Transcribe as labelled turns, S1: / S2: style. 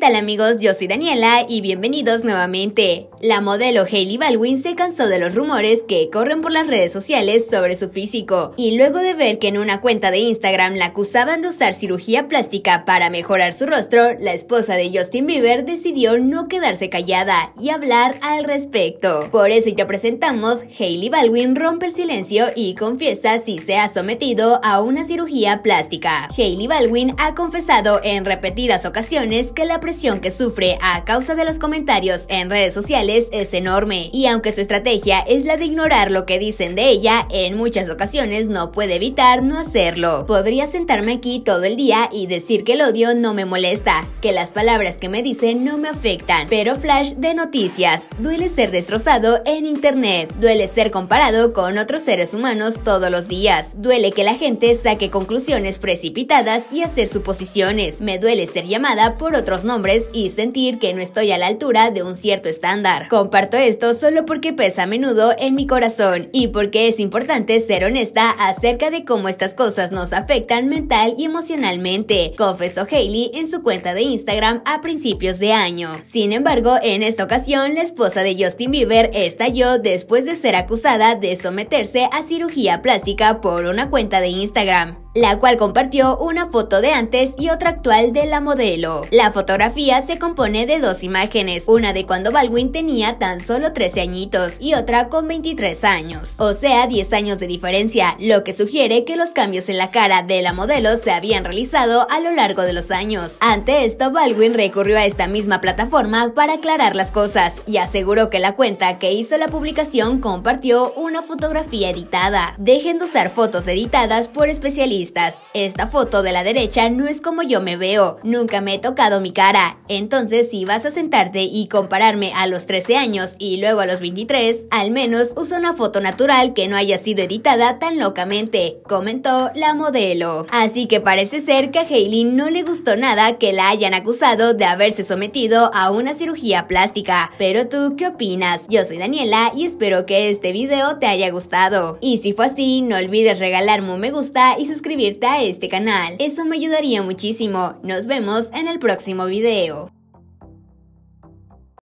S1: tal amigos? Yo soy Daniela y bienvenidos nuevamente. La modelo Hailey Baldwin se cansó de los rumores que corren por las redes sociales sobre su físico y luego de ver que en una cuenta de Instagram la acusaban de usar cirugía plástica para mejorar su rostro, la esposa de Justin Bieber decidió no quedarse callada y hablar al respecto. Por eso ya te presentamos, Hailey Baldwin rompe el silencio y confiesa si se ha sometido a una cirugía plástica. Hailey Baldwin ha confesado en repetidas ocasiones que la presión que sufre a causa de los comentarios en redes sociales es enorme, y aunque su estrategia es la de ignorar lo que dicen de ella, en muchas ocasiones no puede evitar no hacerlo. Podría sentarme aquí todo el día y decir que el odio no me molesta, que las palabras que me dicen no me afectan, pero flash de noticias, duele ser destrozado en internet, duele ser comparado con otros seres humanos todos los días, duele que la gente saque conclusiones precipitadas y hacer suposiciones, me duele ser llamada por otros nombres y sentir que no estoy a la altura de un cierto estándar. Comparto esto solo porque pesa a menudo en mi corazón y porque es importante ser honesta acerca de cómo estas cosas nos afectan mental y emocionalmente, confesó Hailey en su cuenta de Instagram a principios de año. Sin embargo, en esta ocasión, la esposa de Justin Bieber estalló después de ser acusada de someterse a cirugía plástica por una cuenta de Instagram la cual compartió una foto de antes y otra actual de la modelo. La fotografía se compone de dos imágenes, una de cuando Baldwin tenía tan solo 13 añitos y otra con 23 años, o sea 10 años de diferencia, lo que sugiere que los cambios en la cara de la modelo se habían realizado a lo largo de los años. Ante esto, Baldwin recurrió a esta misma plataforma para aclarar las cosas y aseguró que la cuenta que hizo la publicación compartió una fotografía editada. Dejen usar fotos editadas por especialistas esta foto de la derecha no es como yo me veo, nunca me he tocado mi cara. Entonces, si vas a sentarte y compararme a los 13 años y luego a los 23, al menos usa una foto natural que no haya sido editada tan locamente, comentó la modelo. Así que parece ser que a Hailey no le gustó nada que la hayan acusado de haberse sometido a una cirugía plástica. Pero tú, ¿qué opinas? Yo soy Daniela y espero que este video te haya gustado. Y si fue así, no olvides regalarme un me gusta y suscribirte a este canal, eso me ayudaría muchísimo. Nos vemos en el próximo video.